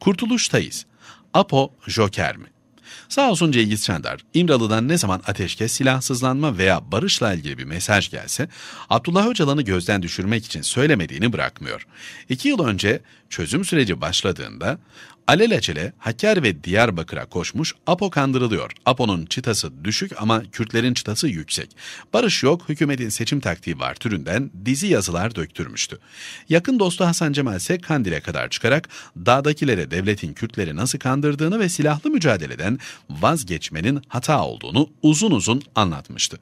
Kurtuluştayız. Apo Joker mi? Sağ olsun Cengiz Çandar, İmralı'dan ne zaman ateşkes, silahsızlanma veya barışla ilgili bir mesaj gelse, Abdullah Öcalan'ı gözden düşürmek için söylemediğini bırakmıyor. İki yıl önce çözüm süreci başladığında Alelacele Hakkari ve Diyarbakır'a koşmuş, Apo kandırılıyor. Apo'nun çıtası düşük ama Kürtlerin çıtası yüksek. Barış yok, hükümetin seçim taktiği var türünden dizi yazılar döktürmüştü. Yakın dostu Hasan Cemal ise Kandil'e kadar çıkarak dağdakilere devletin Kürtleri nasıl kandırdığını ve silahlı mücadeleden vazgeçmenin hata olduğunu uzun uzun anlatmıştı.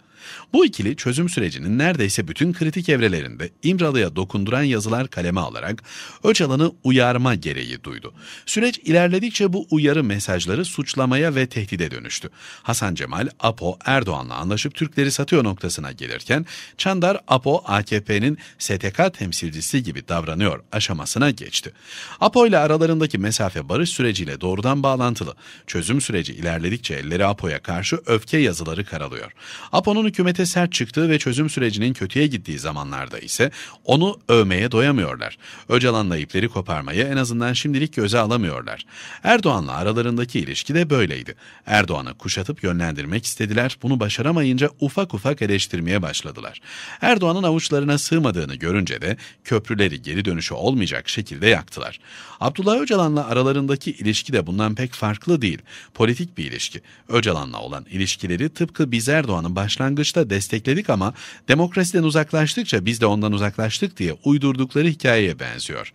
Bu ikili çözüm sürecinin neredeyse bütün kritik evrelerinde İmralı'ya dokunduran yazılar kaleme alarak Öcalan'ı uyarma gereği duydu. Süreç Süreç ilerledikçe bu uyarı mesajları suçlamaya ve tehdide dönüştü. Hasan Cemal, APO Erdoğan'la anlaşıp Türkleri satıyor noktasına gelirken, Çandar, APO AKP'nin STK temsilcisi gibi davranıyor aşamasına geçti. APO ile aralarındaki mesafe barış süreciyle doğrudan bağlantılı. Çözüm süreci ilerledikçe elleri APO'ya karşı öfke yazıları karalıyor. APO'nun hükümete sert çıktığı ve çözüm sürecinin kötüye gittiği zamanlarda ise onu övmeye doyamıyorlar. Öcalan'la ipleri koparmayı en azından şimdilik göze alamıyor istiyorlar. Erdoğan'la aralarındaki ilişki de böyleydi. Erdoğan'ı kuşatıp yönlendirmek istediler. Bunu başaramayınca ufak ufak eleştirmeye başladılar. Erdoğan'ın avuçlarına sığmadığını görünce de köprüleri geri dönüşü olmayacak şekilde yaktılar. Abdullah Öcalan'la aralarındaki ilişki de bundan pek farklı değil. Politik bir ilişki. Öcalan'la olan ilişkileri tıpkı biz Erdoğan'ın başlangıçta destekledik ama demokrasiden uzaklaştıkça biz de ondan uzaklaştık diye uydurdukları hikayeye benziyor.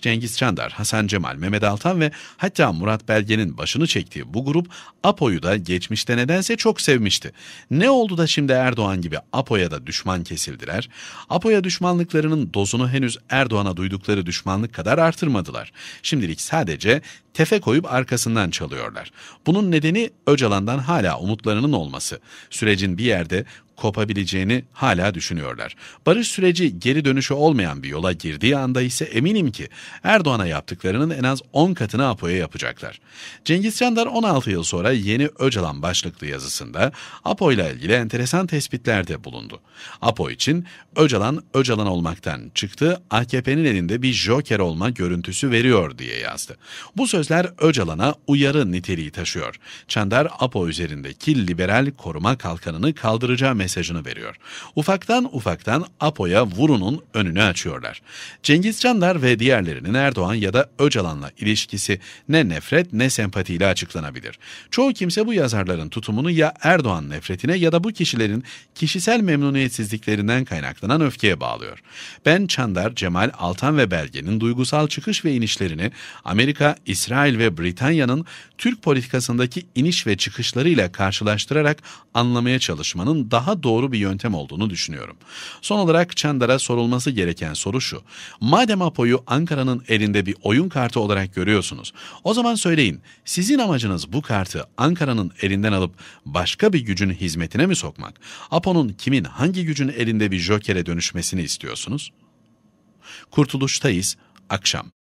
Cengiz Çandar, Hasan Cemal, Mehmet Altan ve ve hatta Murat Belge'nin başını çektiği bu grup APO'yu da geçmişte nedense çok sevmişti. Ne oldu da şimdi Erdoğan gibi APO'ya da düşman kesildiler? APO'ya düşmanlıklarının dozunu henüz Erdoğan'a duydukları düşmanlık kadar artırmadılar. Şimdilik sadece tefe koyup arkasından çalıyorlar. Bunun nedeni Öcalan'dan hala umutlarının olması. Sürecin bir yerde kopabileceğini hala düşünüyorlar. Barış süreci geri dönüşü olmayan bir yola girdiği anda ise eminim ki Erdoğan'a yaptıklarının en az 10 katını APO'ya yapacaklar. Cengiz Çandar 16 yıl sonra yeni Öcalan başlıklı yazısında APO ile ilgili enteresan tespitlerde bulundu. APO için Öcalan Öcalan olmaktan çıktı, AKP'nin elinde bir joker olma görüntüsü veriyor diye yazdı. Bu sözler Öcalan'a uyarı niteliği taşıyor. Çandar APO üzerindeki liberal koruma kalkanını kaldıracağı mesajını veriyor. Ufaktan ufaktan APO'ya vurunun önünü açıyorlar. Cengiz Canlar ve diğerlerinin Erdoğan ya da Öcalan'la ilişkisi ne nefret ne sempatiyle açıklanabilir. Çoğu kimse bu yazarların tutumunu ya Erdoğan nefretine ya da bu kişilerin kişisel memnuniyetsizliklerinden kaynaklanan öfkeye bağlıyor. Ben Çandar, Cemal, Altan ve Belge'nin duygusal çıkış ve inişlerini Amerika, İsrail ve Britanya'nın Türk politikasındaki iniş ve çıkışlarıyla karşılaştırarak anlamaya çalışmanın daha doğru bir yöntem olduğunu düşünüyorum. Son olarak Çandar'a sorulması gereken soru şu. Madem Apo'yu Ankara'nın elinde bir oyun kartı olarak görüyorsunuz, o zaman söyleyin sizin amacınız bu kartı Ankara'nın elinden alıp başka bir gücün hizmetine mi sokmak? Apo'nun kimin hangi gücün elinde bir jokere dönüşmesini istiyorsunuz? Kurtuluştayız, akşam.